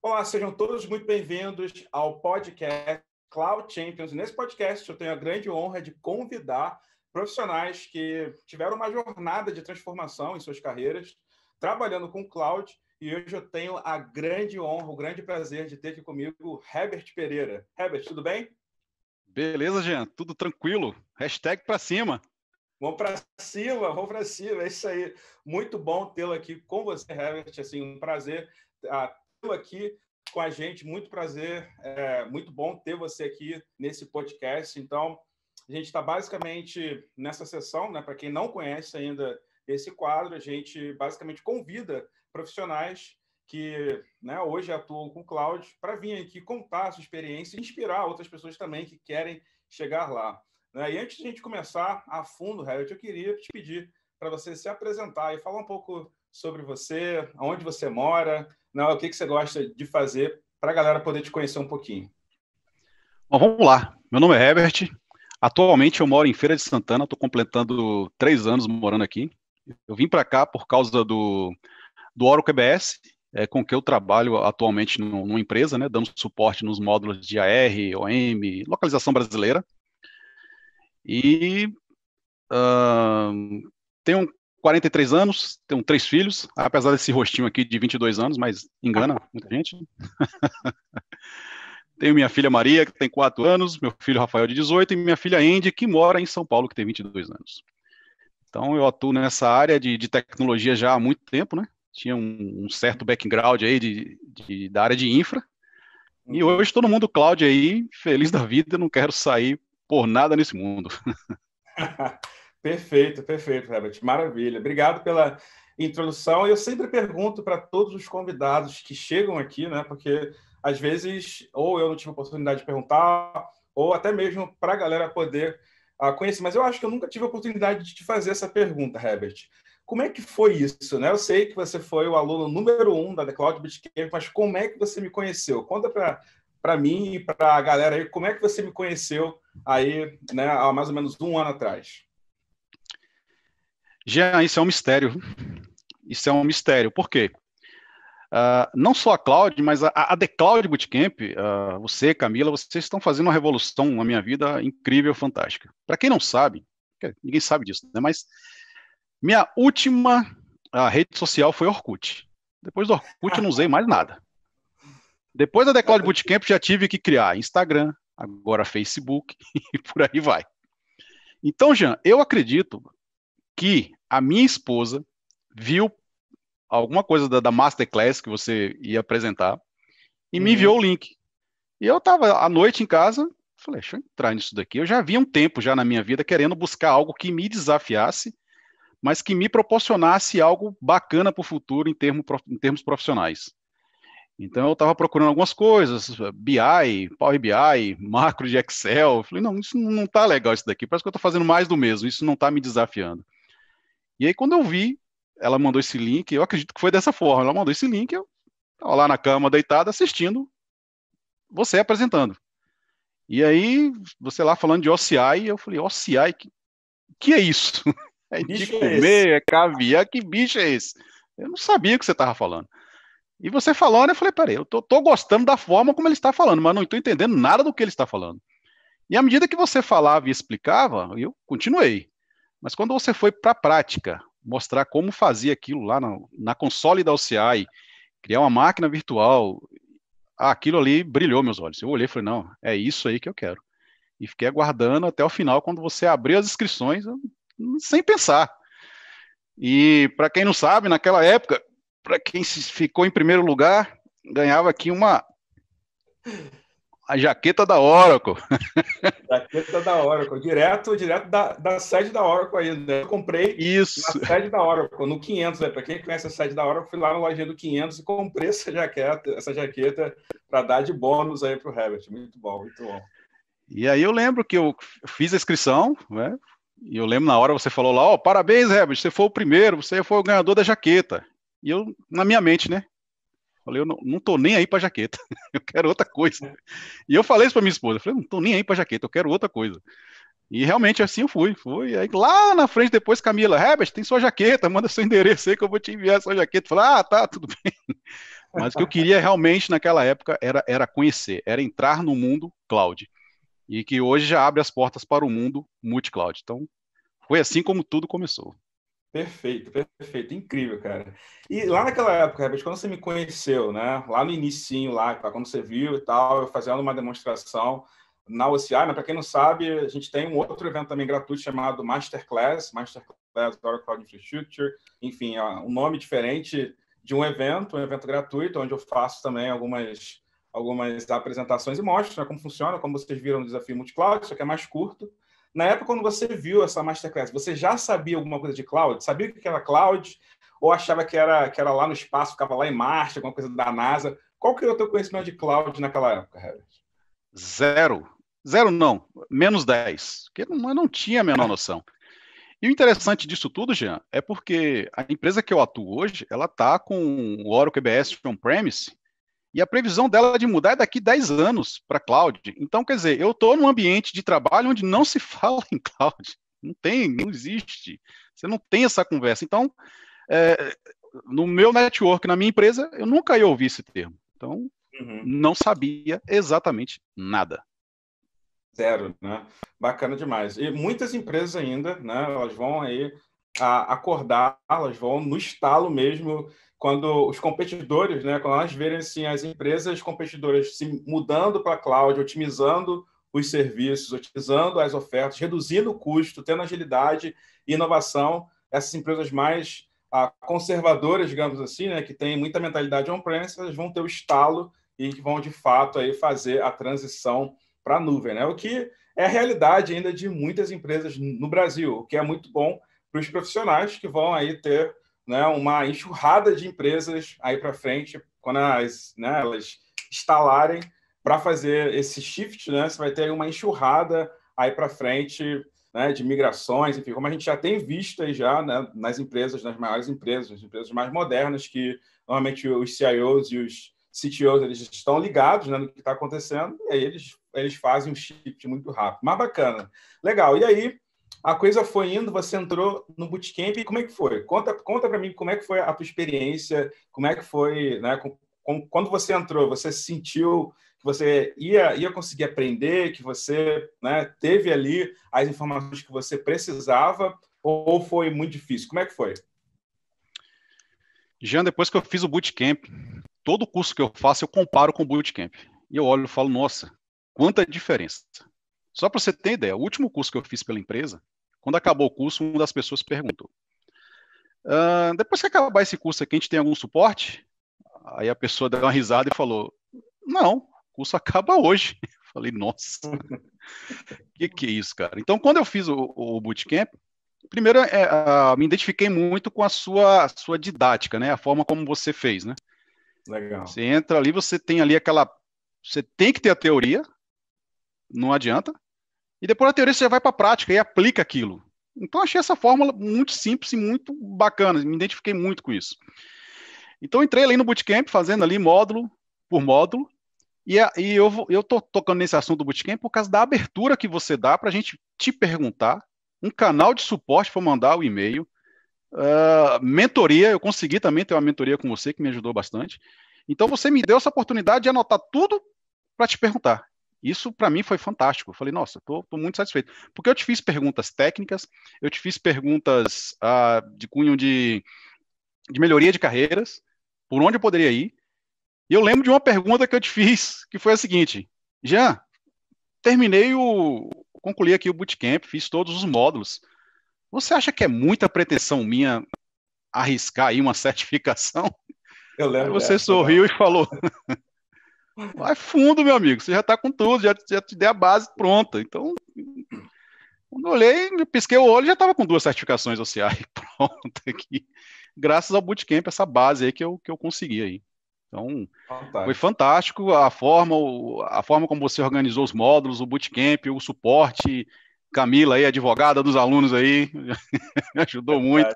Olá, sejam todos muito bem-vindos ao podcast Cloud Champions. Nesse podcast, eu tenho a grande honra de convidar profissionais que tiveram uma jornada de transformação em suas carreiras, trabalhando com cloud. E hoje eu tenho a grande honra, o grande prazer de ter aqui comigo Herbert Pereira. Herbert, tudo bem? Beleza, Jean, tudo tranquilo. Hashtag para cima. Vamos para cima, vamos para cima, é isso aí. Muito bom tê-lo aqui com você, Herbert. Assim, um prazer ah, aqui com a gente. Muito prazer, é muito bom ter você aqui nesse podcast. Então, a gente está basicamente nessa sessão, né? Para quem não conhece ainda esse quadro, a gente basicamente convida profissionais que né, hoje atuam com o cloud para vir aqui contar a sua experiência e inspirar outras pessoas também que querem chegar lá. Né? E antes de a gente começar a fundo, Harriet, eu queria te pedir para você se apresentar e falar um pouco sobre você, aonde você mora, não, né, o que, que você gosta de fazer para a galera poder te conhecer um pouquinho. Bom, vamos lá. Meu nome é Herbert. Atualmente eu moro em Feira de Santana, estou completando três anos morando aqui. Eu vim para cá por causa do, do Oracle EBS, é, com que eu trabalho atualmente numa empresa, né, dando suporte nos módulos de AR, OM, localização brasileira. E uh, tenho 43 anos, tenho três filhos, apesar desse rostinho aqui de 22 anos, mas engana muita gente. tenho minha filha Maria, que tem 4 anos, meu filho Rafael, de 18, e minha filha Andy, que mora em São Paulo, que tem 22 anos. Então, eu atuo nessa área de, de tecnologia já há muito tempo, né? Tinha um, um certo background aí de, de, da área de infra. E hoje todo mundo cloud aí, feliz da vida, não quero sair por nada nesse mundo. Perfeito, perfeito, Herbert. Maravilha. Obrigado pela introdução. Eu sempre pergunto para todos os convidados que chegam aqui, né? Porque às vezes ou eu não tive oportunidade de perguntar, ou até mesmo para a galera poder uh, conhecer. Mas eu acho que eu nunca tive oportunidade de te fazer essa pergunta, Herbert. Como é que foi isso? Né? Eu sei que você foi o aluno número um da The Cloud Bootcamp, mas como é que você me conheceu? Conta para para mim e para a galera aí, como é que você me conheceu aí, né, há mais ou menos um ano atrás? Jean, isso é um mistério. Isso é um mistério. Por quê? Uh, não só a Cloud, mas a, a The Cloud Bootcamp, uh, você, Camila, vocês estão fazendo uma revolução na minha vida incrível, fantástica. Para quem não sabe, ninguém sabe disso, né? Mas minha última uh, rede social foi Orkut. Depois do Orkut eu não usei mais nada. Depois da The Cloud Bootcamp já tive que criar Instagram, agora Facebook e por aí vai. Então, Jean, eu acredito que a minha esposa viu alguma coisa da, da masterclass que você ia apresentar e uhum. me enviou o link. E eu estava à noite em casa, falei, deixa eu entrar nisso daqui. Eu já havia um tempo já na minha vida querendo buscar algo que me desafiasse, mas que me proporcionasse algo bacana para o futuro em, termo, em termos profissionais. Então eu estava procurando algumas coisas, BI, Power BI, macro de Excel. falei, não, isso não está legal isso daqui. Parece que eu estou fazendo mais do mesmo, isso não está me desafiando. E aí, quando eu vi, ela mandou esse link, eu acredito que foi dessa forma. Ela mandou esse link, eu estava lá na cama, deitado, assistindo você apresentando. E aí, você lá falando de OCI, eu falei, OCI, que, que é isso? É de é comer, é, é, caviar, que bicho é esse? Eu não sabia o que você estava falando. E você falando, eu falei, peraí, eu tô, tô gostando da forma como ele está falando, mas não estou entendendo nada do que ele está falando. E à medida que você falava e explicava, eu continuei. Mas quando você foi para a prática, mostrar como fazer aquilo lá na, na console da OCI, criar uma máquina virtual, aquilo ali brilhou meus olhos. Eu olhei e falei, não, é isso aí que eu quero. E fiquei aguardando até o final, quando você abriu as inscrições, sem pensar. E para quem não sabe, naquela época, para quem ficou em primeiro lugar, ganhava aqui uma a jaqueta da Oracle. Jaqueta da Oracle, direto, direto da, da sede da Oracle aí, né? Eu comprei Isso. na sede da Oracle, no 500, né? Para quem conhece a sede da Oracle, fui lá na lojinha do 500 e comprei essa jaqueta, essa jaqueta para dar de bônus aí para o Herbert. Muito bom, muito bom. E aí eu lembro que eu fiz a inscrição, né? E eu lembro na hora você falou lá, ó, oh, parabéns, Herbert, você foi o primeiro, você foi o ganhador da jaqueta. E eu, na minha mente, né? Falei, eu não, não tô nem aí para jaqueta, eu quero outra coisa. E eu falei isso para minha esposa, eu falei, não tô nem aí para jaqueta, eu quero outra coisa. E realmente assim eu fui, fui. Aí lá na frente depois Camila, Herbert, tem sua jaqueta, manda seu endereço aí que eu vou te enviar sua jaqueta. Falei, ah, tá, tudo bem. Mas o que eu queria realmente naquela época era, era conhecer, era entrar no mundo cloud. E que hoje já abre as portas para o mundo multi-cloud. Então, foi assim como tudo começou. Perfeito, perfeito, incrível, cara. E lá naquela época, Herbert, quando você me conheceu, né? Lá no início, lá, tá, quando você viu e tal, eu fazendo uma demonstração na OCI, mas né, para quem não sabe, a gente tem um outro evento também gratuito chamado Masterclass, Masterclass Oracle Cloud Infrastructure, enfim, é um nome diferente de um evento, um evento gratuito, onde eu faço também algumas algumas apresentações e mostro né, como funciona, como vocês viram o desafio multicloud, só que é mais curto na época, quando você viu essa masterclass, você já sabia alguma coisa de cloud? Sabia o que era cloud? Ou achava que era, que era lá no espaço, ficava lá em Marte, alguma coisa da NASA? Qual que era o teu conhecimento de cloud naquela época, Herbert? Zero. Zero não, menos 10. Porque eu não tinha a menor noção. E o interessante disso tudo, Jean, é porque a empresa que eu atuo hoje, ela está com o Oracle EBS on-premise e a previsão dela de mudar é daqui 10 anos para cloud. Então, quer dizer, eu estou num ambiente de trabalho onde não se fala em cloud. Não tem, não existe. Você não tem essa conversa. Então, é, no meu network, na minha empresa, eu nunca ia ouvir esse termo. Então, uhum. não sabia exatamente nada. Zero, né? Bacana demais. E muitas empresas ainda, né? Elas vão aí acordar, elas vão no estalo mesmo quando os competidores, né, quando nós verem assim, as empresas competidoras se mudando para a cloud, otimizando os serviços, otimizando as ofertas, reduzindo o custo, tendo agilidade e inovação, essas empresas mais ah, conservadoras, digamos assim, né, que têm muita mentalidade on-premise, elas vão ter o estalo e vão de fato aí fazer a transição para a nuvem, né? O que é a realidade ainda de muitas empresas no Brasil, o que é muito bom para os profissionais que vão aí ter né, uma enxurrada de empresas aí para frente, quando as, né, elas instalarem para fazer esse shift, né, você vai ter uma enxurrada aí para frente né, de migrações, enfim, como a gente já tem visto já né, nas empresas, nas maiores empresas, nas empresas mais modernas, que normalmente os CIOs e os CTOs eles estão ligados né, no que está acontecendo, e aí eles, eles fazem um shift muito rápido. Mas bacana, legal. E aí, a coisa foi indo, você entrou no bootcamp e como é que foi? Conta, conta para mim como é que foi a tua experiência, como é que foi, né? Com, com, quando você entrou, você sentiu que você ia, ia conseguir aprender, que você né, teve ali as informações que você precisava ou foi muito difícil? Como é que foi? Jean, depois que eu fiz o bootcamp, todo curso que eu faço eu comparo com o bootcamp. E eu olho e falo, nossa, quanta diferença. Só para você ter ideia, o último curso que eu fiz pela empresa, quando acabou o curso, uma das pessoas perguntou: ah, depois que acabar esse curso aqui, a gente tem algum suporte? Aí a pessoa deu uma risada e falou: não, o curso acaba hoje. Eu falei: nossa, que que é isso, cara? Então, quando eu fiz o, o bootcamp, primeiro é, a, ah, me identifiquei muito com a sua, a sua didática, né? A forma como você fez, né? Legal. Você entra ali, você tem ali aquela. Você tem que ter a teoria, não adianta. E depois a teoria você já vai para a prática e aplica aquilo. Então achei essa fórmula muito simples e muito bacana, me identifiquei muito com isso. Então entrei ali no bootcamp, fazendo ali módulo por módulo, e, a, e eu, estou tô tocando nesse assunto do bootcamp por causa da abertura que você dá para a gente te perguntar, um canal de suporte para mandar o e-mail, uh, mentoria, eu consegui também ter uma mentoria com você que me ajudou bastante. Então você me deu essa oportunidade de anotar tudo para te perguntar. Isso para mim foi fantástico. Eu falei, nossa, tô, tô, muito satisfeito. Porque eu te fiz perguntas técnicas, eu te fiz perguntas ah, de cunho de, de melhoria de carreiras, por onde eu poderia ir. E eu lembro de uma pergunta que eu te fiz, que foi a seguinte: Jean, terminei o. concluí aqui o bootcamp, fiz todos os módulos. Você acha que é muita pretensão minha arriscar aí uma certificação? Eu lembro. Aí você sorriu e falou: Vai fundo, meu amigo. Você já está com tudo, já, já te deu a base pronta. Então, quando olhei, pisquei o olho já estava com duas certificações OCI pronta aqui. Graças ao bootcamp, essa base aí que eu, que eu consegui aí. Então, fantástico. foi fantástico a forma, a forma como você organizou os módulos, o bootcamp, o suporte. Camila aí, advogada dos alunos aí, ajudou muito.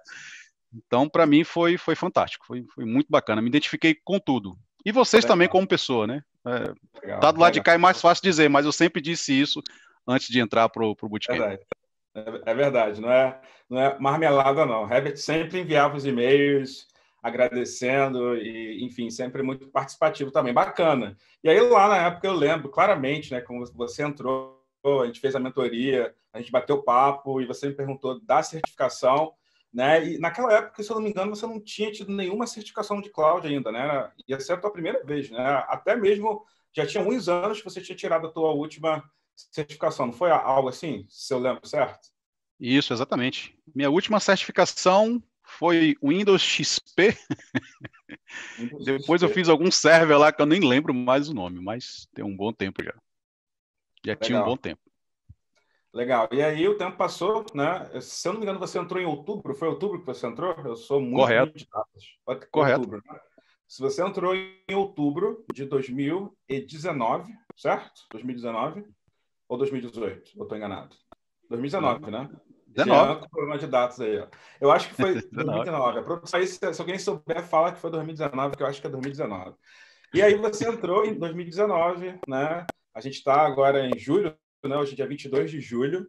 Então, para mim foi, foi fantástico, foi, foi muito bacana. Me identifiquei com tudo. E vocês é também como pessoa, né? É, legal, tá do lado legal. de cá é mais fácil dizer, mas eu sempre disse isso antes de entrar para o Bootcamp. Verdade. É, é verdade, não é, não é marmelada, não. Herbert sempre enviava os e-mails agradecendo e, enfim, sempre muito participativo também. Bacana. E aí, lá na época, eu lembro claramente, né, como você entrou, a gente fez a mentoria, a gente bateu papo e você me perguntou da certificação. Né? E naquela época, se eu não me engano, você não tinha tido nenhuma certificação de cloud ainda, né? E essa é a tua primeira vez, né? Até mesmo já tinha uns anos que você tinha tirado a tua última certificação, não foi algo assim, se eu lembro certo? Isso, exatamente. Minha última certificação foi Windows XP. Windows Depois eu fiz algum server lá que eu nem lembro mais o nome, mas tem um bom tempo já. Já Legal. tinha um bom tempo. Legal. E aí o tempo passou, né? Se eu não me engano, você entrou em outubro. Foi outubro que você entrou? Eu sou muito correto. De datas. Correto. Outubro, né? Se você entrou em outubro de 2019, certo? 2019 ou 2018? Eu estou enganado. 2019, né? 19. Com de datas aí. Ó. Eu acho que foi 2019. É se alguém souber, fala que foi 2019, que eu acho que é 2019. E aí você entrou em 2019, né? A gente está agora em julho, né? Hoje é dia 22 de julho.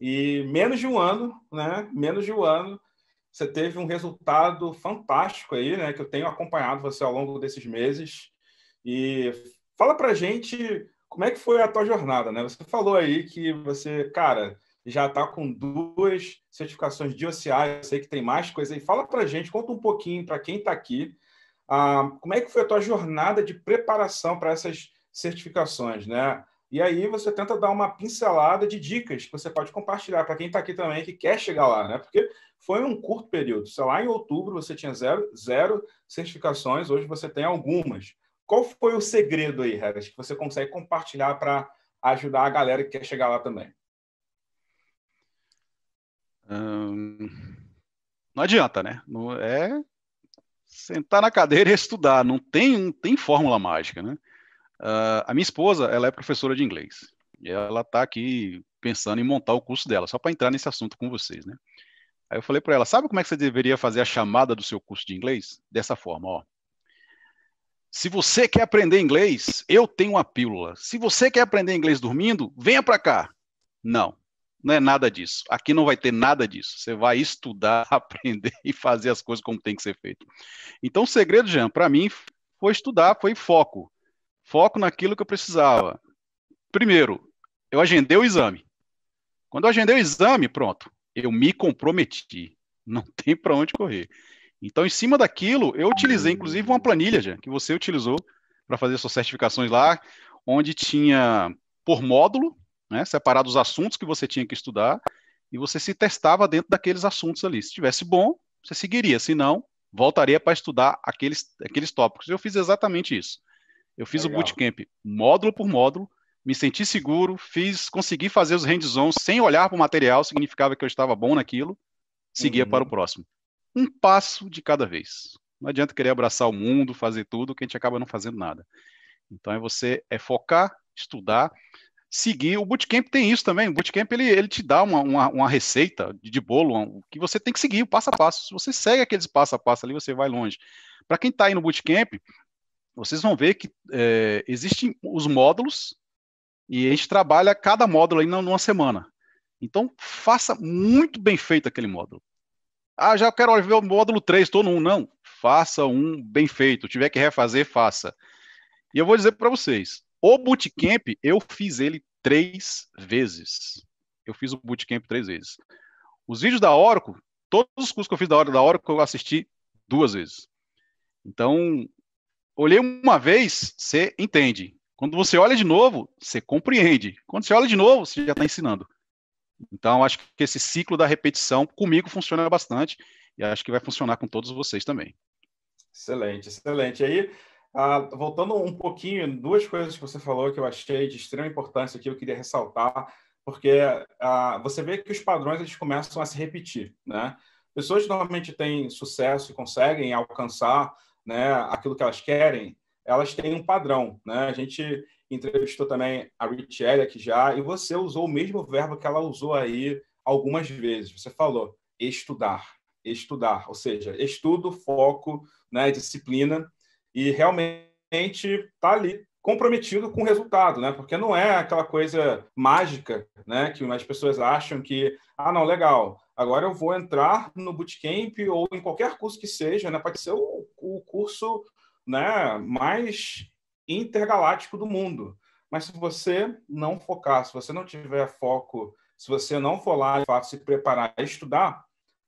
E menos de um ano, né? Menos de um ano, você teve um resultado fantástico aí, né? Que eu tenho acompanhado você ao longo desses meses. E fala pra gente como é que foi a tua jornada, né? Você falou aí que você, cara, já está com duas certificações de OCI, eu sei que tem mais coisa aí. Fala pra gente, conta um pouquinho para quem está aqui, ah, como é que foi a tua jornada de preparação para essas certificações, né? E aí você tenta dar uma pincelada de dicas que você pode compartilhar para quem está aqui também, que quer chegar lá, né? Porque foi um curto período. Sei lá, em outubro você tinha zero, zero certificações, hoje você tem algumas. Qual foi o segredo aí, Regras, que você consegue compartilhar para ajudar a galera que quer chegar lá também? Hum, não adianta, né? Não é sentar na cadeira e estudar. Não tem, não tem fórmula mágica, né? Uh, a minha esposa, ela é professora de inglês. E ela está aqui pensando em montar o curso dela, só para entrar nesse assunto com vocês, né? Aí eu falei para ela, sabe como é que você deveria fazer a chamada do seu curso de inglês? Dessa forma, ó. Se você quer aprender inglês, eu tenho uma pílula. Se você quer aprender inglês dormindo, venha para cá. Não, não é nada disso. Aqui não vai ter nada disso. Você vai estudar, aprender e fazer as coisas como tem que ser feito. Então, o segredo, Jean, para mim, foi estudar, foi foco foco naquilo que eu precisava. Primeiro, eu agendei o exame. Quando eu agendei o exame, pronto, eu me comprometi. Não tem para onde correr. Então, em cima daquilo, eu utilizei inclusive uma planilha já, que você utilizou para fazer suas certificações lá, onde tinha por módulo, né, separado os assuntos que você tinha que estudar, e você se testava dentro daqueles assuntos ali. Se tivesse bom, você seguiria, se não, voltaria para estudar aqueles, aqueles tópicos. Eu fiz exatamente isso. Eu fiz Legal. o bootcamp módulo por módulo, me senti seguro, fiz, consegui fazer os hands sem olhar para o material, significava que eu estava bom naquilo, seguia uhum. para o próximo. Um passo de cada vez. Não adianta querer abraçar o mundo, fazer tudo, que a gente acaba não fazendo nada. Então é você é focar, estudar, seguir. O bootcamp tem isso também. O bootcamp ele, ele te dá uma, uma, uma receita de, de bolo um, que você tem que seguir, o passo a passo. Se você segue aqueles passo a passo ali, você vai longe. Para quem está aí no bootcamp, vocês vão ver que é, existem os módulos e a gente trabalha cada módulo aí numa semana. Então, faça muito bem feito aquele módulo. Ah, já quero ver o módulo 3, estou num. Não, faça um bem feito. Tiver que refazer, faça. E eu vou dizer para vocês, o bootcamp, eu fiz ele três vezes. Eu fiz o bootcamp três vezes. Os vídeos da Oracle, todos os cursos que eu fiz da Oracle eu assisti duas vezes. Então, olhei uma vez, você entende. Quando você olha de novo, você compreende. Quando você olha de novo, você já está ensinando. Então, acho que esse ciclo da repetição comigo funciona bastante e acho que vai funcionar com todos vocês também. Excelente, excelente. Aí, ah, voltando um pouquinho, duas coisas que você falou que eu achei de extrema importância que eu queria ressaltar, porque ah, você vê que os padrões eles começam a se repetir, né? Pessoas que normalmente têm sucesso e conseguem alcançar né, aquilo que elas querem, elas têm um padrão. Né? A gente entrevistou também a Rich Elliott já, e você usou o mesmo verbo que ela usou aí algumas vezes. Você falou estudar, estudar, ou seja, estudo, foco, né, disciplina, e realmente está ali comprometido com o resultado, né? Porque não é aquela coisa mágica, né? Que as pessoas acham que, ah, não, legal, Agora eu vou entrar no bootcamp ou em qualquer curso que seja, né? Pode ser o, o curso né, mais intergaláctico do mundo. Mas se você não focar, se você não tiver foco, se você não for lá de fato se preparar e estudar,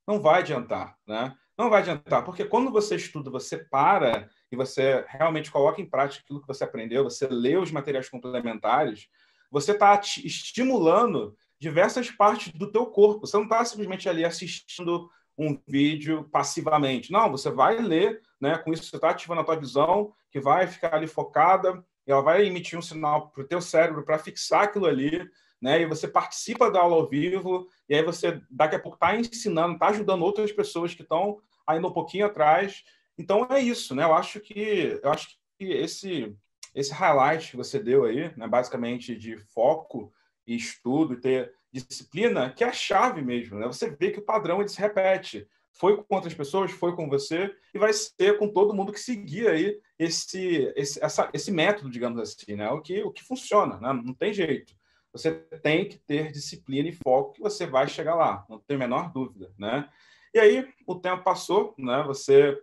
não vai adiantar, né? Não vai adiantar, porque quando você estuda, você para e você realmente coloca em prática aquilo que você aprendeu, você lê os materiais complementares, você está estimulando diversas partes do teu corpo. Você não está simplesmente ali assistindo um vídeo passivamente. Não, você vai ler, né? Com isso você está ativando a tua visão, que vai ficar ali focada, e ela vai emitir um sinal para o teu cérebro para fixar aquilo ali, né? E você participa da aula ao vivo, e aí você daqui a pouco está ensinando, está ajudando outras pessoas que estão ainda um pouquinho atrás. Então é isso, né? Eu acho que eu acho que esse esse highlight que você deu aí, né, basicamente de foco, e estudo, ter disciplina, que é a chave mesmo. Né? Você vê que o padrão ele se repete. Foi com outras pessoas, foi com você, e vai ser com todo mundo que seguir aí esse, esse, essa, esse método, digamos assim, né? o, que, o que funciona, né? não tem jeito. Você tem que ter disciplina e foco que você vai chegar lá, não tem a menor dúvida. Né? E aí, o tempo passou, né? você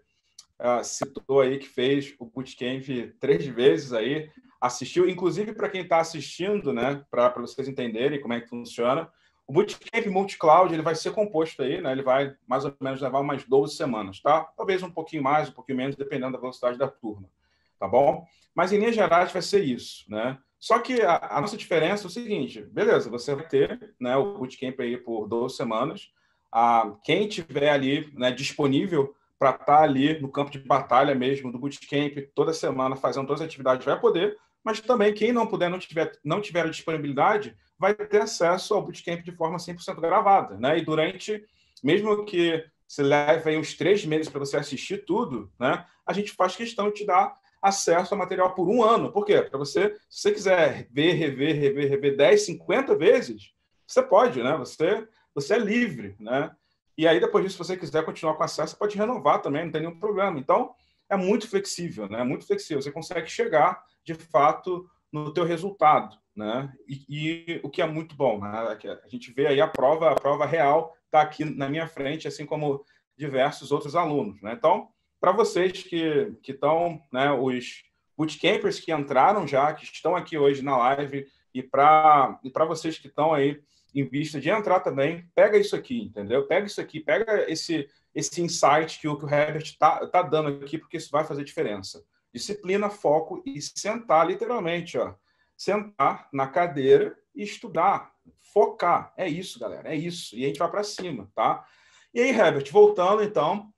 ah, citou aí que fez o bootcamp três vezes aí, assistiu. Inclusive, para quem está assistindo, né, para vocês entenderem como é que funciona, o Bootcamp Multicloud ele vai ser composto aí, né, ele vai mais ou menos levar umas 12 semanas, tá? Talvez um pouquinho mais, um pouquinho menos, dependendo da velocidade da turma, tá bom? Mas em linhas gerais vai ser isso, né? Só que a, a nossa diferença é o seguinte, beleza, você vai ter né, o Bootcamp aí por 12 semanas, a, ah, quem tiver ali né, disponível para estar tá ali no campo de batalha mesmo do Bootcamp, toda semana fazendo todas as atividades, vai poder, mas também quem não puder, não tiver, não tiver disponibilidade, vai ter acesso ao bootcamp de forma 100% gravada, né? E durante, mesmo que se leve aí uns três meses para você assistir tudo, né? A gente faz questão de te dar acesso ao material por um ano. Por quê? Para você, se você quiser ver, rever, rever, rever 10, 50 vezes, você pode, né? Você, você é livre, né? E aí, depois disso, se você quiser continuar com acesso, pode renovar também, não tem nenhum problema. Então, é muito flexível, né? Muito flexível. Você consegue chegar de fato no teu resultado, né? E, e o que é muito bom, né? A gente vê aí a prova, a prova real está aqui na minha frente, assim como diversos outros alunos, né? Então, para vocês que que estão, né? Os bootcampers que entraram já, que estão aqui hoje na live e para e para vocês que estão aí em vista de entrar também, pega isso aqui, entendeu? Pega isso aqui, pega esse esse insight que o, que o Herbert tá tá dando aqui, porque isso vai fazer diferença disciplina, foco e sentar, literalmente, ó. Sentar na cadeira e estudar, focar. É isso, galera, é isso. E a gente vai para cima, tá? E aí, Herbert, voltando então.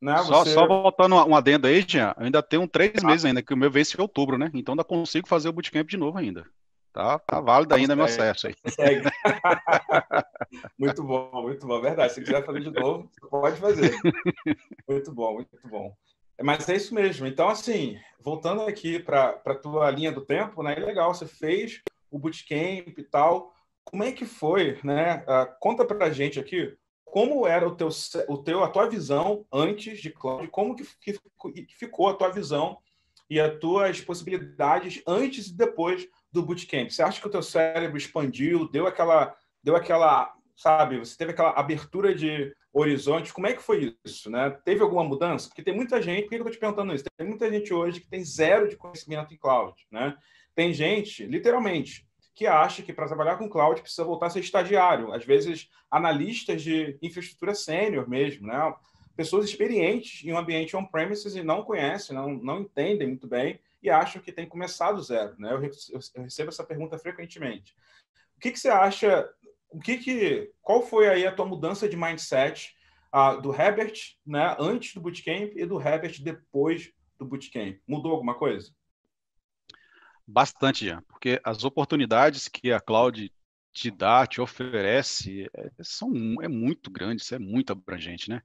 Né, só, só voltando um adendo aí, Jean, ainda tem um três ah. meses ainda, que o meu vence em outubro, né? Então ainda consigo fazer o bootcamp de novo ainda. Tá, tá válido ainda meu acesso aí. muito bom, muito bom, verdade. Se quiser fazer de novo, pode fazer. Muito bom, muito bom. Mas é isso mesmo. Então, assim, voltando aqui para a tua linha do tempo, né? É legal, você fez o bootcamp e tal. Como é que foi, né? Uh, conta para a gente aqui como era o teu, o teu, a tua visão antes de cloud, como que, que ficou a tua visão e as tuas possibilidades antes e depois do bootcamp. Você acha que o teu cérebro expandiu, deu aquela, deu aquela, sabe? Você teve aquela abertura de Horizonte. Como é que foi isso? Né? Teve alguma mudança? Porque tem muita gente, por que eu estou te perguntando isso? Tem muita gente hoje que tem zero de conhecimento em cloud. Né? Tem gente, literalmente, que acha que para trabalhar com cloud precisa voltar a ser estagiário. Às vezes, analistas de infraestrutura sênior mesmo, né? pessoas experientes em um ambiente on-premises e não conhecem, não, não entendem muito bem e acham que tem começado zero. Né? Eu, recebo essa pergunta frequentemente. O que, que você acha o que que, qual foi aí a tua mudança de mindset ah, do Herbert, né, antes do bootcamp e do Herbert depois do bootcamp? Mudou alguma coisa? Bastante, Jean, porque as oportunidades que a cloud te dá, te oferece, é, são, é muito grande, isso é muito abrangente, né?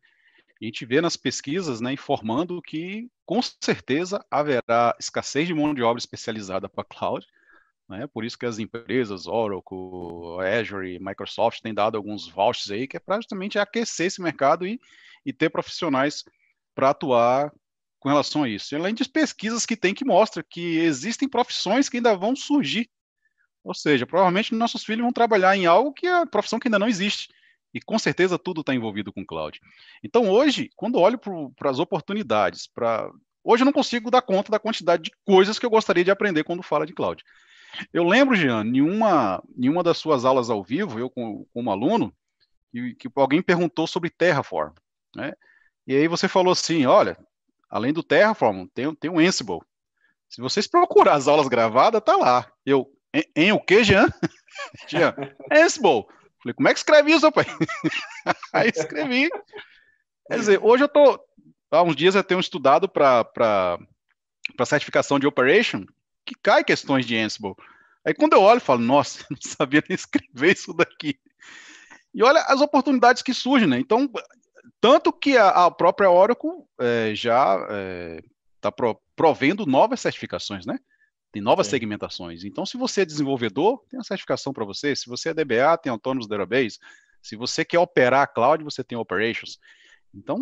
a gente vê nas pesquisas, né, informando que com certeza haverá escassez de mão de obra especializada para cloud, né? Por isso que as empresas, Oracle, Azure, Microsoft, têm dado alguns vouchers aí, que é para justamente aquecer esse mercado e, e ter profissionais para atuar com relação a isso. além de pesquisas que tem que mostra que existem profissões que ainda vão surgir. Ou seja, provavelmente nossos filhos vão trabalhar em algo que é a profissão que ainda não existe. E com certeza tudo está envolvido com cloud. Então hoje, quando olho para as oportunidades, para hoje eu não consigo dar conta da quantidade de coisas que eu gostaria de aprender quando fala de cloud. Eu lembro, Jean, em uma, em uma das suas aulas ao vivo, eu como um aluno, que, que alguém perguntou sobre Terraform, né? E aí você falou assim, olha, além do Terraform, tem, tem um Ansible. Se vocês procurar as aulas gravadas, tá lá. Eu, em, em o que, Jean? Jean, Ansible. Falei, como é que escreve isso, pai? aí escrevi. Quer dizer, hoje eu tô, há uns dias eu tenho estudado para, para certificação de Operation, que cai questões de Ansible. Aí quando eu olho, eu falo, nossa, não sabia nem escrever isso daqui. E olha as oportunidades que surgem, né? Então, tanto que a, a própria Oracle é, já está é, tá pro, provendo novas certificações, né? Tem novas segmentações. Então, se você é desenvolvedor, tem a certificação para você. Se você é DBA, tem Autonomous Database. Se você quer operar a cloud, você tem Operations. Então,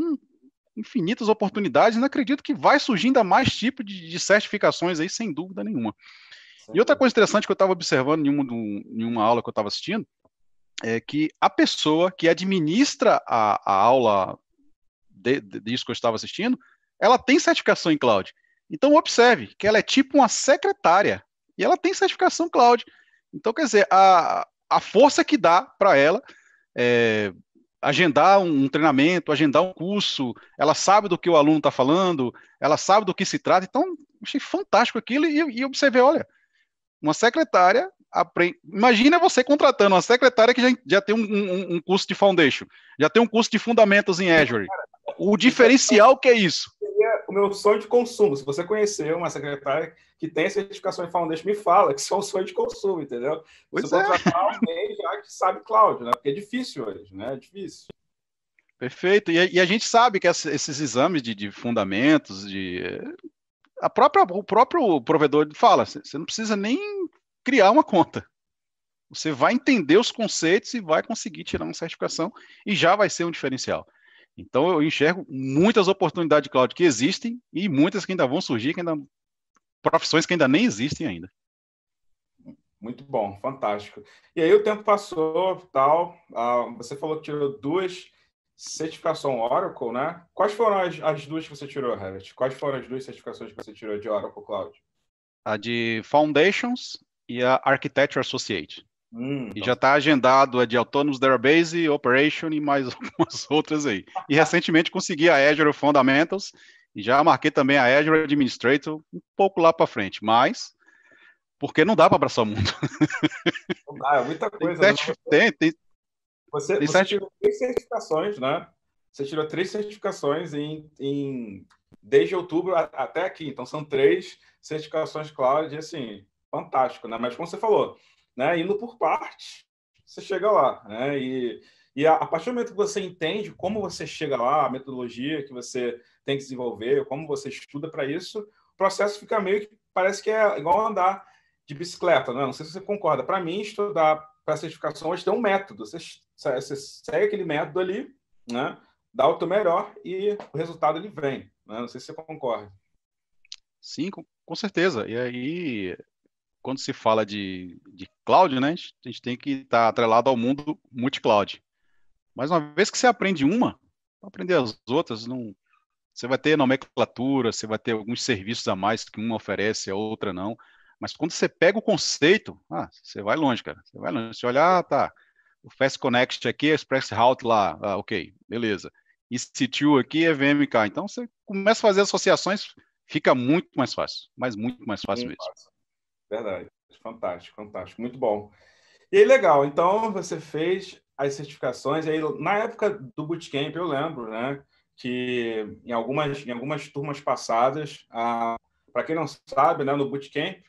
infinitas oportunidades e acredito que vai surgindo a mais tipo de, de certificações aí, sem dúvida nenhuma. E outra coisa interessante que eu estava observando em uma, em uma aula que eu estava assistindo é que a pessoa que administra a, a aula de, de, disso que eu estava assistindo, ela tem certificação em cloud. Então observe que ela é tipo uma secretária e ela tem certificação cloud. Então, quer dizer, a, a força que dá para ela é, agendar um treinamento, agendar um curso, ela sabe do que o aluno está falando, ela sabe do que se trata. Então, achei fantástico aquilo e, e observei, olha, uma secretária aprende. Imagina você contratando uma secretária que já, já tem um, um, um curso de foundation, já tem um curso de fundamentos em Azure. O diferencial que é isso o meu sonho de consumo. Se você conhecer uma secretária que tem certificação em Foundation, me fala que isso é um sonho de consumo, entendeu? Pois você é. contratar alguém já que sabe cloud, né? Porque é difícil hoje, né? É difícil. Perfeito. E a, e a gente sabe que esses exames de, de fundamentos, de a própria, o próprio provedor fala, você não precisa nem criar uma conta. Você vai entender os conceitos e vai conseguir tirar uma certificação e já vai ser um diferencial. Então eu enxergo muitas oportunidades de cloud que existem e muitas que ainda vão surgir, que ainda profissões que ainda nem existem ainda. Muito bom, fantástico. E aí o tempo passou, tal. Ah, você falou que tirou duas certificações Oracle, né? Quais foram as, as duas que você tirou, Herbert? Quais foram as duas certificações que você tirou de Oracle Cloud? A de Foundations e a Architecture Associate. Hum, e tá. já está agendado é de Autonomous Database, Operation e mais algumas outras aí. E recentemente consegui a Azure Fundamentals e já marquei também a Azure Administrator um pouco lá para frente, mas porque não dá para abraçar o mundo. Não dá, é muita coisa. tem, sete, né? tem, tem, você, tem você sete... tirou três certificações, né? Você tirou três certificações em, em desde outubro até aqui. Então são três certificações cloud, e assim, fantástico, né? Mas como você falou, né, indo por partes, você chega lá. Né, e, e a, a partir do momento que você entende como você chega lá, a metodologia que você tem que desenvolver, como você estuda para isso, o processo fica meio que parece que é igual andar de bicicleta. Né? Não sei se você concorda. Para mim, estudar para certificação hoje tem um método. Você, você segue aquele método ali, né? dá o teu melhor e o resultado ele vem. Né? Não sei se você concorda. Sim, com, certeza. E aí quando se fala de, de cloud, né, a gente tem que estar atrelado ao mundo multi-cloud. Mas uma vez que você aprende uma, aprender as outras, não, você vai ter nomenclatura, você vai ter alguns serviços a mais que uma oferece, a outra não. Mas quando você pega o conceito, ah, você vai longe, cara. Você vai longe. Você olhar, ah, tá. O Fast Connect aqui é Express Route lá. Ah, ok, beleza. E c aqui é VMK. Então você começa a fazer associações, fica muito mais fácil, mas muito mais fácil muito mesmo. Fácil. Verdade. Fantástico, fantástico. Muito bom. E aí, legal. Então, você fez as certificações. Aí, na época do bootcamp, eu lembro, né? Que em algumas, em algumas turmas passadas, ah, para quem não sabe, né, no bootcamp,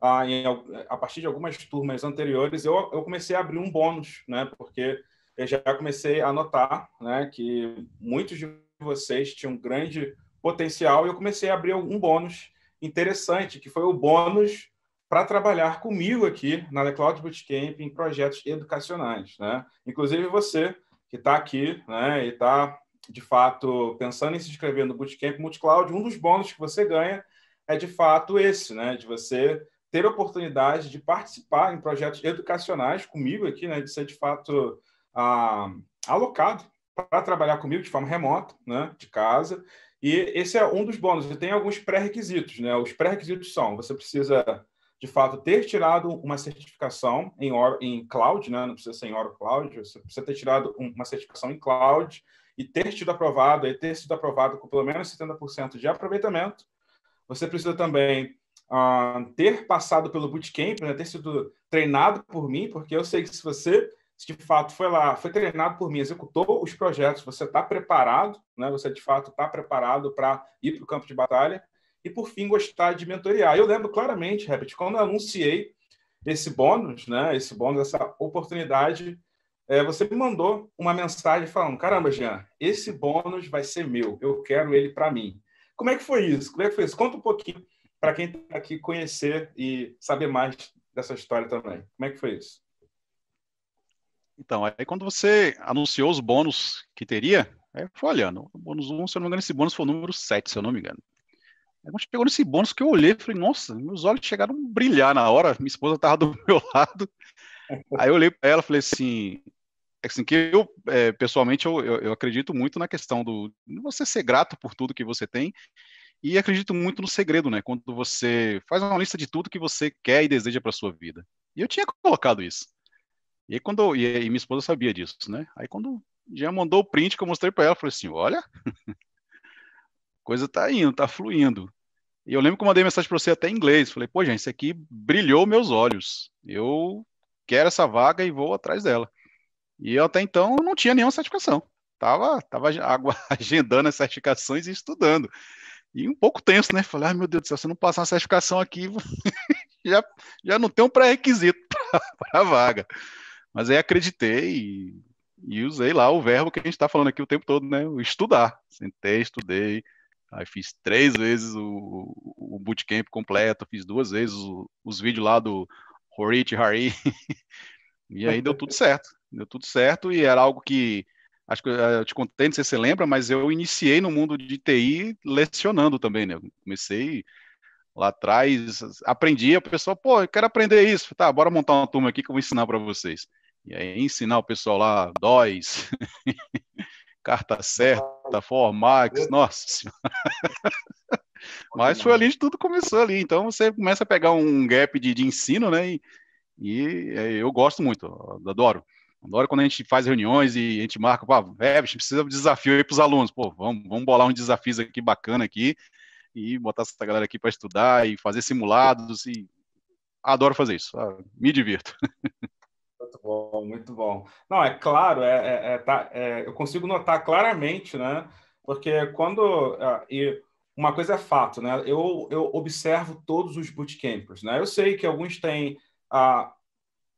ah, em, a partir de algumas turmas anteriores, eu, eu comecei a abrir um bônus, né? Porque eu já comecei a notar né, que muitos de vocês tinham grande potencial e eu comecei a abrir um bônus interessante, que foi o bônus para trabalhar comigo aqui na The Cloud Bootcamp em projetos educacionais. Né? Inclusive você que está aqui né, e está, de fato, pensando em se inscrever no Bootcamp Multicloud, um dos bônus que você ganha é, de fato, esse, né, de você ter a oportunidade de participar em projetos educacionais comigo aqui, né, de ser, de fato, ah, alocado para trabalhar comigo de forma remota, né, de casa. E esse é um dos bônus. E tem alguns pré-requisitos, né? Os pré-requisitos são: você precisa de fato, ter tirado uma certificação em, em cloud, né? não precisa ser em Oracle Cloud, você precisa ter tirado uma certificação em cloud e ter sido aprovado, e ter sido aprovado com pelo menos 70% de aproveitamento. Você precisa também uh, ter passado pelo bootcamp, né? ter sido treinado por mim, porque eu sei que se você se de fato foi lá, foi treinado por mim, executou os projetos, você está preparado, né? Você de fato está preparado para ir para o campo de batalha e, por fim, gostar de mentorear. Eu lembro claramente, Rabbit, quando eu anunciei esse bônus, né, esse bônus, essa oportunidade, é, você me mandou uma mensagem falando: caramba, Jean, esse bônus vai ser meu, eu quero ele para mim. Como é que foi isso? Como é que foi isso? Conta um pouquinho para quem está aqui conhecer e saber mais dessa história também. Como é que foi isso? Então, aí quando você anunciou os bônus que teria, aí eu fui olhando. O bônus 1, se eu não me engano, esse bônus foi o número 7, se eu não me engano. Mas pegou nesse bônus que eu olhei e falei, nossa, meus olhos chegaram a brilhar na hora, minha esposa estava do meu lado. Aí eu olhei para ela e falei assim, é assim que eu, é, pessoalmente, eu, eu, eu, acredito muito na questão do você ser grato por tudo que você tem e acredito muito no segredo, né? Quando você faz uma lista de tudo que você quer e deseja para sua vida. E eu tinha colocado isso. E quando e, e minha esposa sabia disso, né? Aí quando já mandou o print que eu mostrei para ela, falei assim, olha, coisa tá indo, tá fluindo. E eu lembro que eu mandei mensagem para você até em inglês. Falei, pô, gente, isso aqui brilhou meus olhos. Eu quero essa vaga e vou atrás dela. E eu até então não tinha nenhuma certificação. Tava, tava agendando as certificações e estudando. E um pouco tenso, né? Falei, ai meu Deus do céu, se eu não passar uma certificação aqui, já, já não tem um pré-requisito para a vaga. Mas aí acreditei e, e usei lá o verbo que a gente está falando aqui o tempo todo, né? O estudar. Sentei, estudei, Aí fiz três vezes o, o bootcamp completo, fiz duas vezes o, os vídeos lá do Horit Hari. e aí deu tudo certo. Deu tudo certo e era algo que acho que eh, eu te contei, não sei se você lembra, mas eu iniciei no mundo de TI lecionando também, né? comecei lá atrás, aprendi, a pessoa, pô, eu quero aprender isso. Tá, bora montar uma turma aqui que eu vou ensinar para vocês. E aí ensinar o pessoal lá dois. Carta Certa, Formax, nossa senhora. Mas foi ali que tudo começou ali. Então você começa a pegar um gap de, de ensino, né? E, e é, eu gosto muito, adoro. Adoro quando a gente faz reuniões e a gente marca, pá, é, a precisa de desafio aí para os alunos. Pô, vamos, vamos bolar uns desafios aqui bacana aqui e botar essa galera aqui para estudar e fazer simulados e adoro fazer isso. Me divirto. Muito bom, muito bom. Não, é claro, é, é, é, tá, é, eu consigo notar claramente, né? Porque quando. Ah, e uma coisa é fato, né? Eu, eu observo todos os bootcampers, né? Eu sei que alguns têm a ah,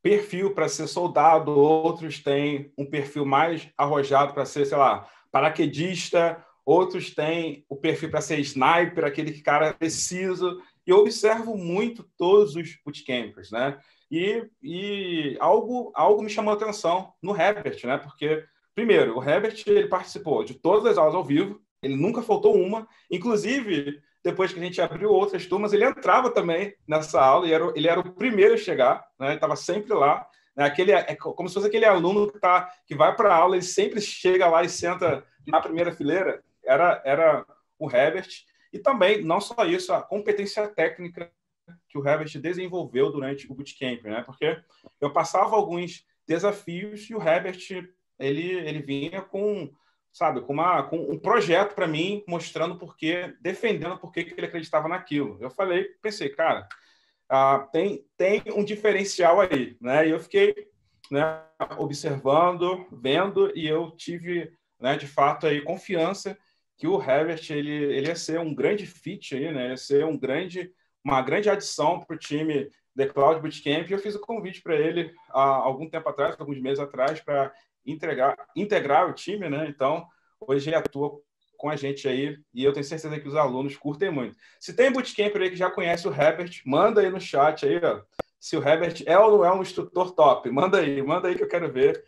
perfil para ser soldado, outros têm um perfil mais arrojado para ser, sei lá, paraquedista, outros têm o perfil para ser sniper, aquele cara preciso. E eu observo muito todos os bootcampers, né? E, e algo, algo me chamou a atenção no Herbert, né? Porque, primeiro, o Herbert ele participou de todas as aulas ao vivo, ele nunca faltou uma, inclusive depois que a gente abriu outras turmas, ele entrava também nessa aula e era, ele era o primeiro a chegar, né? estava sempre lá. Né? Aquele, é, é como se fosse aquele aluno que, tá, que vai para a aula, ele sempre chega lá e senta na primeira fileira. Era, era o Herbert. E também, não só isso, a competência técnica que o Herbert desenvolveu durante o bootcamp, né? Porque eu passava alguns desafios e o Herbert ele ele vinha com sabe com uma com um projeto para mim mostrando porque defendendo porque que ele acreditava naquilo. Eu falei, pensei, cara, ah, tem tem um diferencial aí, né? E eu fiquei né, observando, vendo e eu tive né, de fato aí confiança que o Herbert ele ele ia ser um grande fit aí, né? Ia ser um grande uma grande adição para o time The Cloud Bootcamp. E eu fiz o convite para ele há algum tempo atrás, alguns meses atrás, para integrar o time, né? Então, hoje ele atua com a gente aí e eu tenho certeza que os alunos curtem muito. Se tem bootcamp aí que já conhece o Herbert, manda aí no chat aí, ó, se o Herbert é ou não é um instrutor top, manda aí, manda aí que eu quero ver.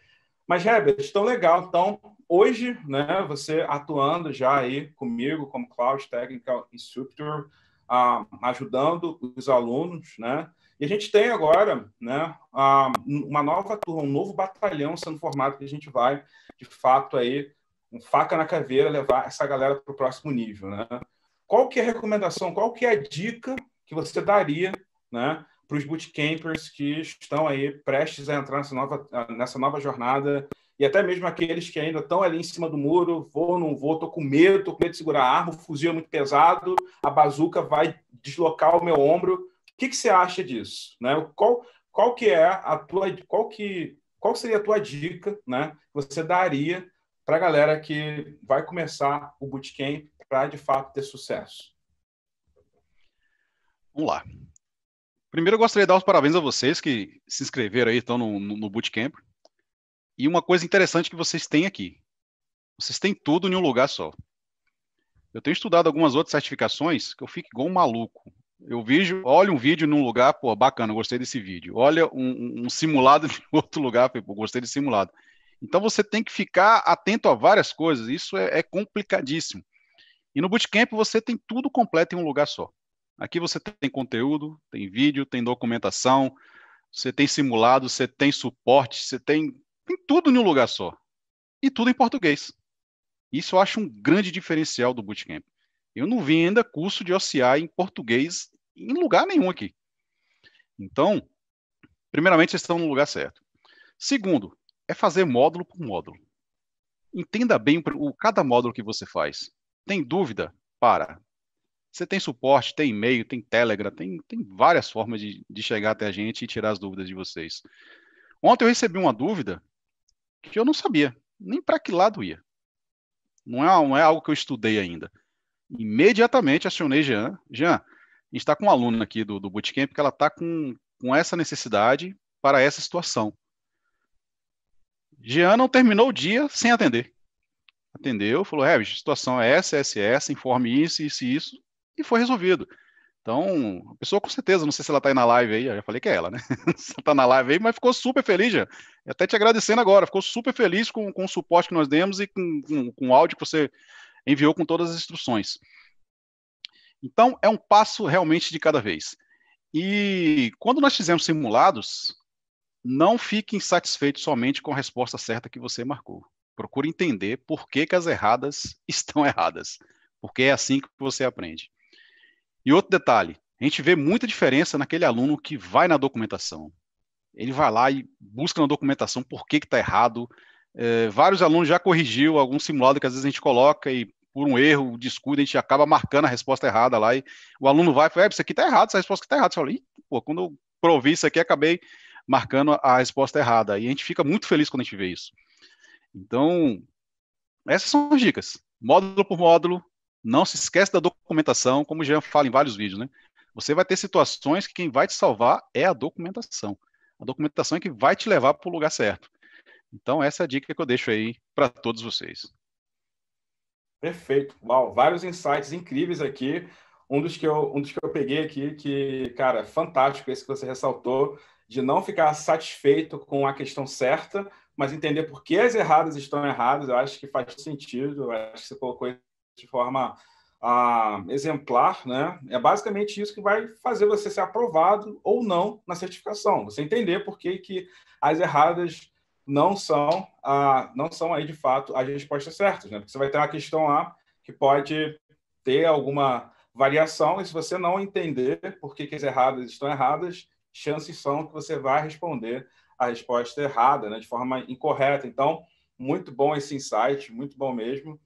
Mas Herbert, tão legal, então hoje, né, você atuando já aí comigo como Cloud Technical Instructor, ah, ajudando os alunos, né? E a gente tem agora, né, ah, uma nova turma, um novo batalhão sendo formado que a gente vai, de fato, aí, um faca na caveira, levar essa galera para o próximo nível, né? Qual que é a recomendação, qual que é a dica que você daria, né, para os bootcampers que estão aí prestes a entrar nessa nova, nessa nova jornada e até mesmo aqueles que ainda estão ali em cima do muro, vou, não vou, estou com medo, estou com medo de segurar a arma, o fuzil é muito pesado, a bazuca vai deslocar o meu ombro. O que, que você acha disso? Né? Qual, qual que é a tua, qual que, qual seria a tua dica, né? Que você daria para a galera que vai começar o bootcamp para de fato ter sucesso? Vamos lá. Primeiro, eu gostaria de dar os parabéns a vocês que se inscreveram aí, estão no, no, no bootcamp. E uma coisa interessante que vocês têm aqui. Vocês têm tudo em um lugar só. Eu tenho estudado algumas outras certificações que eu fico igual um maluco. Eu vejo, olho um vídeo num lugar, pô, bacana, gostei desse vídeo. Olha um, um simulado em outro lugar, pô, gostei desse simulado. Então você tem que ficar atento a várias coisas. Isso é, é complicadíssimo. E no Bootcamp você tem tudo completo em um lugar só. Aqui você tem conteúdo, tem vídeo, tem documentação, você tem simulado, você tem suporte, você tem tem tudo em um lugar só. E tudo em português. Isso eu acho um grande diferencial do Bootcamp. Eu não vi ainda curso de OCI em português em lugar nenhum aqui. Então, primeiramente, vocês estão no lugar certo. Segundo, é fazer módulo por módulo. Entenda bem o, cada módulo que você faz. Tem dúvida? Para. Você tem suporte, tem e-mail, tem Telegram, tem, tem várias formas de, de chegar até a gente e tirar as dúvidas de vocês. Ontem eu recebi uma dúvida que eu não sabia nem para que lado ia. Não é, não é algo que eu estudei ainda. Imediatamente acionei Jean. Jean, a gente está com uma aluna aqui do, do Bootcamp que ela está com, com essa necessidade para essa situação. Jean não terminou o dia sem atender. Atendeu, falou: é, a situação é essa, essa, essa, informe isso, isso e isso, e foi resolvido. Então, a pessoa com certeza, não sei se ela está aí na live aí, eu já falei que é ela, né? está na live aí, mas ficou super feliz já. até te agradecendo agora, ficou super feliz com, com o suporte que nós demos e com, com, com o áudio que você enviou com todas as instruções. Então, é um passo realmente de cada vez. E quando nós fizemos simulados, não fiquem satisfeitos somente com a resposta certa que você marcou. Procure entender por que, que as erradas estão erradas, porque é assim que você aprende. E outro detalhe, a gente vê muita diferença naquele aluno que vai na documentação. Ele vai lá e busca na documentação por que está errado. É, vários alunos já corrigiu algum simulado que às vezes a gente coloca e por um erro, um descuido, a gente acaba marcando a resposta errada lá e o aluno vai e fala, é, isso aqui está errado, essa resposta está errada. Você fala, pô, quando eu provi isso aqui, acabei marcando a resposta errada. E a gente fica muito feliz quando a gente vê isso. Então, essas são as dicas. Módulo por módulo, não se esquece da documentação, como o Jean fala em vários vídeos, né? Você vai ter situações que quem vai te salvar é a documentação. A documentação é que vai te levar para o lugar certo. Então, essa é a dica que eu deixo aí para todos vocês. Perfeito. Uau, vários insights incríveis aqui. Um dos, que eu, um dos que eu peguei aqui, que, cara, fantástico esse que você ressaltou, de não ficar satisfeito com a questão certa, mas entender por que as erradas estão erradas. Eu acho que faz sentido, eu acho que você colocou de forma ah, exemplar, né? É basicamente isso que vai fazer você ser aprovado ou não na certificação. Você entender por que, que as erradas não são, ah, não são aí de fato as respostas certas, né? Porque você vai ter uma questão lá que pode ter alguma variação e se você não entender por que, que as erradas estão erradas, chances são que você vai responder a resposta errada, né? De forma incorreta. Então, muito bom esse insight, muito bom mesmo.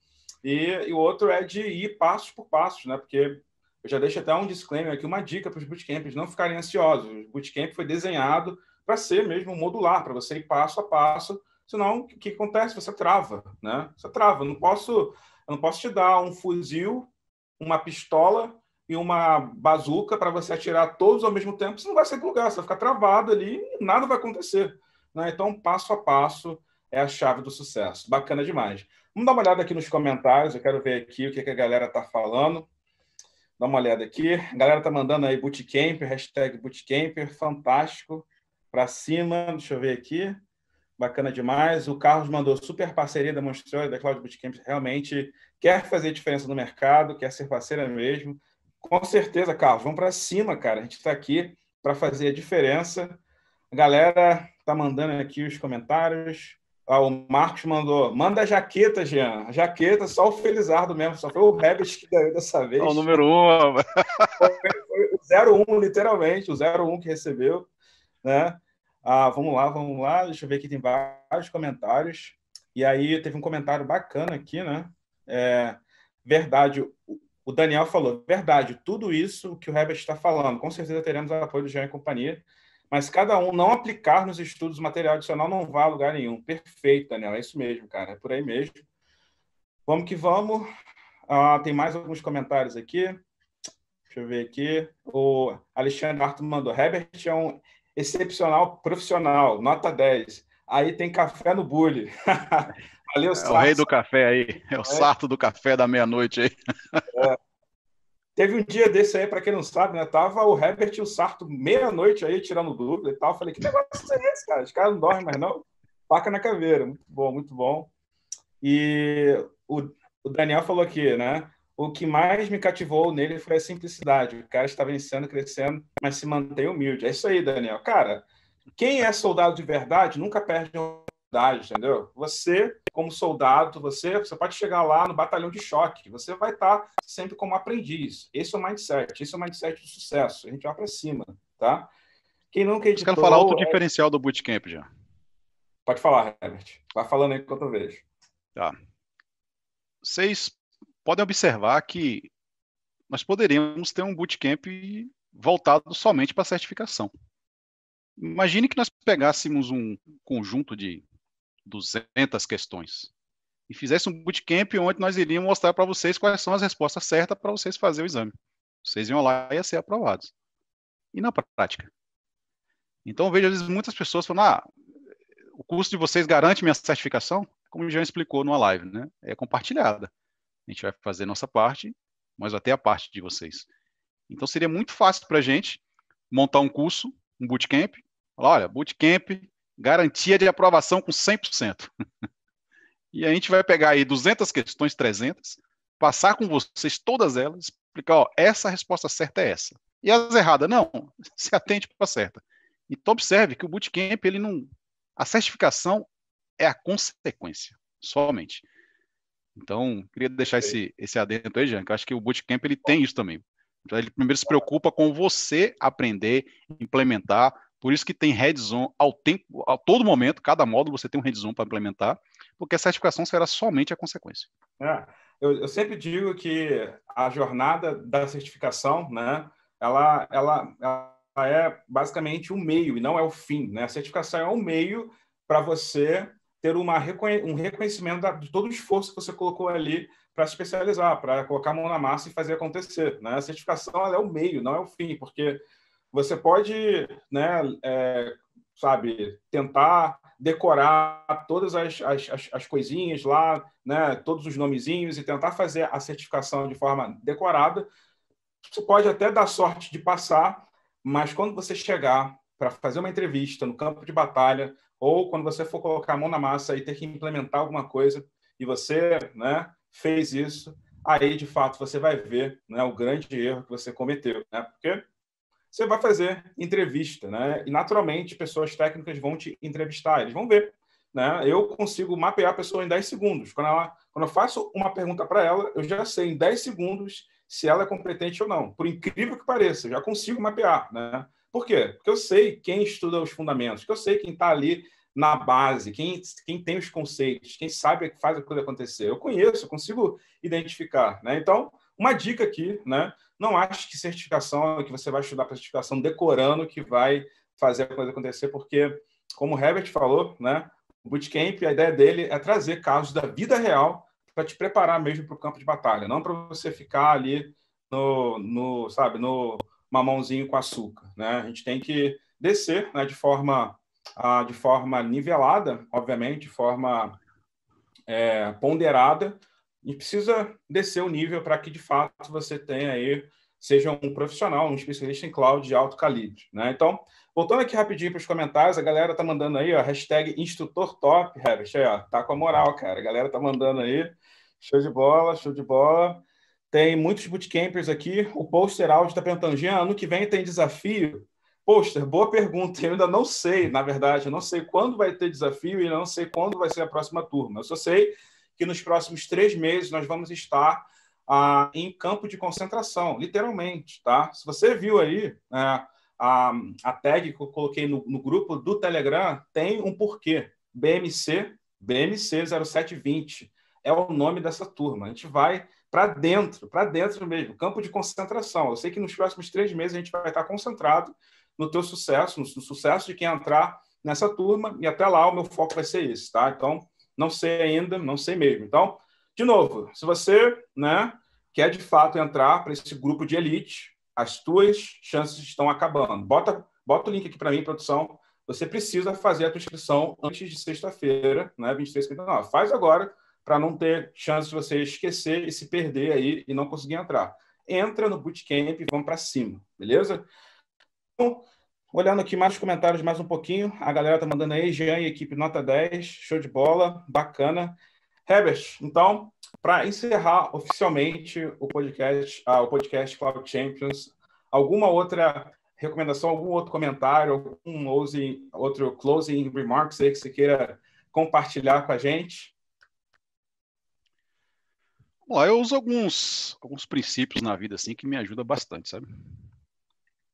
E, e, o outro é de ir passo por passo, né? Porque eu já deixo até um disclaimer aqui, uma dica para os bootcamps não ficarem ansiosos. O bootcamp foi desenhado para ser mesmo modular, para você ir passo a passo. Senão, o que acontece? Você trava, né? Você trava. Eu não posso, não posso te dar um fuzil, uma pistola e uma bazuca para você atirar todos ao mesmo tempo. Você não vai sair do lugar, você vai ficar travado ali e nada vai acontecer. Né? Então, passo a passo, é a chave do sucesso. Bacana demais. Vamos dar uma olhada aqui nos comentários, eu quero ver aqui o que, que a galera está falando. Dá uma olhada aqui. A galera está mandando aí bootcamp, hashtag bootcamp, fantástico. Para cima, deixa eu ver aqui. Bacana demais. O Carlos mandou super parceria, demonstrou da Cloud Bootcamp realmente quer fazer diferença no mercado, quer ser parceira mesmo. Com certeza, Carlos, vamos para cima, cara. A gente está aqui para fazer a diferença. A galera está mandando aqui os comentários. Ah, o Marcos mandou, manda a jaqueta, Jean. A jaqueta, só o Felizardo mesmo, só foi o Rebis que ganhou dessa vez. É o número 1. Um. Foi, o 01, literalmente, o 01 que recebeu. Né? Ah, vamos lá, vamos lá. Deixa eu ver aqui, tem vários comentários. E aí teve um comentário bacana aqui, né? É, verdade, o Daniel falou, verdade, tudo isso que o Rebis está falando, com certeza teremos apoio do Jean e companhia mas cada um não aplicar nos estudos material adicional não vai a lugar nenhum. Perfeito, Daniel, é isso mesmo, cara, é por aí mesmo. Vamos que vamos. Ah, tem mais alguns comentários aqui. Deixa eu ver aqui. O Alexandre Arthur mandou. Herbert é um excepcional profissional, nota 10. Aí tem café no bullying. Valeu, é o rei do café aí. É o é. sarto do café da meia-noite aí. É. Teve um dia desse aí, para quem não sabe, né? Tava o Herbert e o Sarto meia-noite aí tirando dúvida e tal. Falei, que negócio é esse, cara? Os caras não dormem mais, não? paca na caveira. Muito bom, muito bom. E o, o Daniel falou aqui, né? O que mais me cativou nele foi a simplicidade. O cara está vencendo, crescendo, mas se mantém humilde. É isso aí, Daniel. Cara, quem é soldado de verdade nunca perde um dificuldade, entendeu? Você, como soldado, você, você pode chegar lá no batalhão de choque, você vai estar tá sempre como aprendiz. Esse é o mindset, esse é o mindset de sucesso. A gente vai para cima, tá? Quem nunca editou... Eu quero falar outro é diferencial do bootcamp já. Pode falar, Herbert. Vai falando aí enquanto eu vejo. Tá. Vocês podem observar que nós poderíamos ter um bootcamp voltado somente para certificação. Imagine que nós pegássemos um conjunto de 200 questões, e fizesse um bootcamp onde nós iríamos mostrar para vocês quais são as respostas certas para vocês fazerem o exame. Vocês iam lá e ia ser aprovados. E na prática? Então, vejo vezes, muitas pessoas falando, ah, o curso de vocês garante minha certificação? Como o Jean explicou numa live, né? É compartilhada. A gente vai fazer nossa parte, mas até a parte de vocês. Então, seria muito fácil para a gente montar um curso, um bootcamp, falar, olha, bootcamp garantia de aprovação com 100%. e a gente vai pegar aí 200 questões, 300, passar com vocês todas elas, explicar, ó, essa resposta certa é essa. E as erradas, não, se atente para a certa. Então observe que o bootcamp, ele não a certificação é a consequência, somente. Então, queria deixar esse, esse adendo aí, Jean, que eu acho que o bootcamp ele tem isso também. Então, ele primeiro se preocupa com você aprender, implementar, por isso que tem red zone ao tempo, a todo momento, cada módulo você tem um red zone para implementar, porque a certificação será somente a consequência. É, eu, eu, sempre digo que a jornada da certificação, né, ela, ela, ela é basicamente o um meio e não é o fim. Né? A certificação é um meio para você ter uma, um reconhecimento da, de todo o esforço que você colocou ali para se especializar, para colocar a mão na massa e fazer acontecer. Né? A certificação é o meio, não é o fim, porque você pode, né, é, sabe, tentar decorar todas as, as, as, coisinhas lá, né, todos os nomezinhos e tentar fazer a certificação de forma decorada. Você pode até dar sorte de passar, mas quando você chegar para fazer uma entrevista no campo de batalha ou quando você for colocar a mão na massa e ter que implementar alguma coisa e você, né, fez isso, aí de fato você vai ver, né, o grande erro que você cometeu, né? Porque você vai fazer entrevista, né? E naturalmente pessoas técnicas vão te entrevistar, eles vão ver, né? Eu consigo mapear a pessoa em 10 segundos. Quando ela, quando eu faço uma pergunta para ela, eu já sei em 10 segundos se ela é competente ou não. Por incrível que pareça, eu já consigo mapear, né? Por quê? Porque eu sei quem estuda os fundamentos, que eu sei quem está ali na base, quem, quem tem os conceitos, quem sabe que faz a coisa acontecer. Eu conheço, eu consigo identificar, né? Então, uma dica aqui, né? Não acho que certificação, que você vai estudar para certificação decorando que vai fazer a coisa acontecer, porque, como o Herbert falou, né, o bootcamp, a ideia dele é trazer casos da vida real para te preparar mesmo para o campo de batalha, não para você ficar ali no, no, sabe, no mamãozinho com açúcar, né? A gente tem que descer, né, de forma, ah, de forma nivelada, obviamente, de forma é, ponderada, a gente precisa descer o nível para que, de fato, você tenha aí, seja um profissional, um especialista em cloud de alto calibre. Né? Então, voltando aqui rapidinho para os comentários, a galera tá mandando aí, ó, hashtag instrutor top, Herbert, aí, ó, tá com a moral, cara. A galera tá mandando aí, show de bola, show de bola. Tem muitos bootcampers aqui. O Poster Audio está perguntando, Jean, ano que vem tem desafio? Poster, boa pergunta. Eu ainda não sei, na verdade, eu não sei quando vai ter desafio e não sei quando vai ser a próxima turma. Eu só sei que nos próximos três meses nós vamos estar ah, em campo de concentração, literalmente. Tá? Se você viu aí, né, a, a tag que eu coloquei no, no grupo do Telegram tem um porquê. BMC, BMC 0720 é o nome dessa turma. A gente vai para dentro, para dentro mesmo, campo de concentração. Eu sei que nos próximos três meses a gente vai estar concentrado no teu sucesso, no, no sucesso de quem entrar nessa turma, e até lá o meu foco vai ser esse, tá? Então, não sei ainda, não sei mesmo. Então, de novo, se você né, quer de fato entrar para esse grupo de elite, as tuas chances estão acabando. Bota, bota o link aqui para mim, produção. Você precisa fazer a tua inscrição antes de sexta-feira, né, 23 59. Faz agora para não ter chance de você esquecer e se perder aí e não conseguir entrar. Entra no bootcamp e vamos para cima, beleza? Então, Olhando aqui mais os comentários mais um pouquinho, a galera tá mandando aí, Jean e equipe nota 10, show de bola, bacana. Herbert, então, para encerrar oficialmente o podcast, ah, o podcast Cloud Champions, alguma outra recomendação, algum outro comentário, algum closing, outro closing remarks aí que você queira compartilhar com a gente? Bom, eu uso alguns, alguns princípios na vida assim que me ajuda bastante, sabe?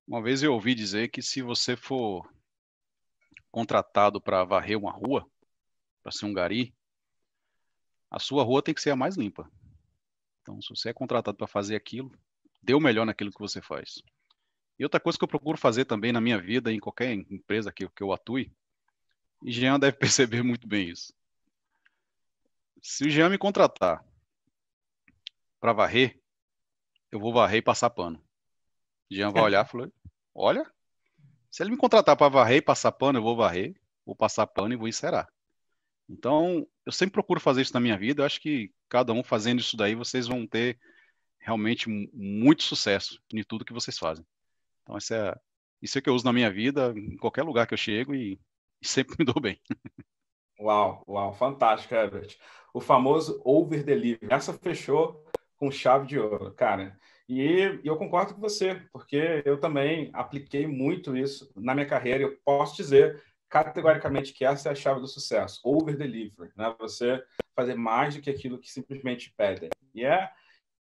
Uma vez eu ouvi dizer que se você for contratado para varrer uma rua, para ser um gari, a sua rua tem que ser a mais limpa. Então, se você é contratado para fazer aquilo, dê o melhor naquilo que você faz. E outra coisa que eu procuro fazer também na minha vida, em qualquer empresa que, que eu atue, e Jean deve perceber muito bem isso. Se o Jean me contratar para varrer, eu vou varrer e passar pano Jean vai olhar e falou: Olha, se ele me contratar para varrer e passar pano, eu vou varrer, vou passar pano e vou encerar. Então, eu sempre procuro fazer isso na minha vida. Eu acho que cada um fazendo isso daí, vocês vão ter realmente muito sucesso em tudo que vocês fazem. Então, essa é, isso é que eu uso na minha vida, em qualquer lugar que eu chego e, e sempre me dou bem. Uau, uau, fantástico, Herbert. O famoso over deliver Essa fechou com chave de ouro, cara. E eu concordo com você, porque eu também apliquei muito isso na minha carreira. Eu posso dizer categoricamente que essa é a chave do sucesso, over delivery, né? Você fazer mais do que aquilo que simplesmente pedem. E é,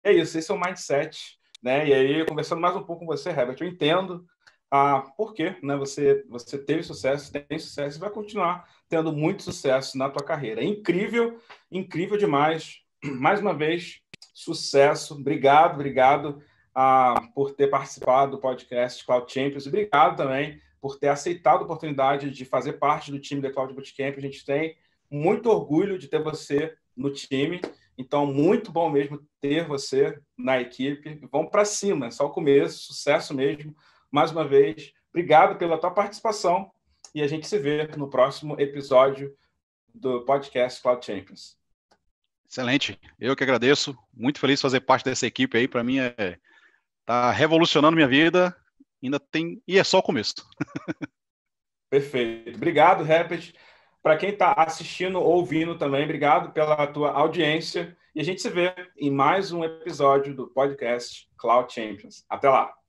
é isso, esse é o mindset, né? E aí, conversando mais um pouco com você, Herbert, eu entendo ah, por quê, né? Você, você teve sucesso, tem sucesso e vai continuar tendo muito sucesso na tua carreira. É incrível, incrível demais. Mais uma vez, Sucesso. Obrigado, obrigado ah, por ter participado do podcast Cloud Champions. Obrigado também por ter aceitado a oportunidade de fazer parte do time da Cloud Bootcamp. A gente tem muito orgulho de ter você no time. Então, muito bom mesmo ter você na equipe. Vamos para cima, é só o começo, sucesso mesmo. Mais uma vez, obrigado pela tua participação e a gente se vê no próximo episódio do podcast Cloud Champions. Excelente, eu que agradeço. Muito feliz de fazer parte dessa equipe aí. Para mim é tá revolucionando minha vida. Ainda tem e é só o começo. Perfeito. Obrigado, Rapid. Para quem está assistindo, ouvindo também, obrigado pela tua audiência. E a gente se vê em mais um episódio do podcast Cloud Champions. Até lá!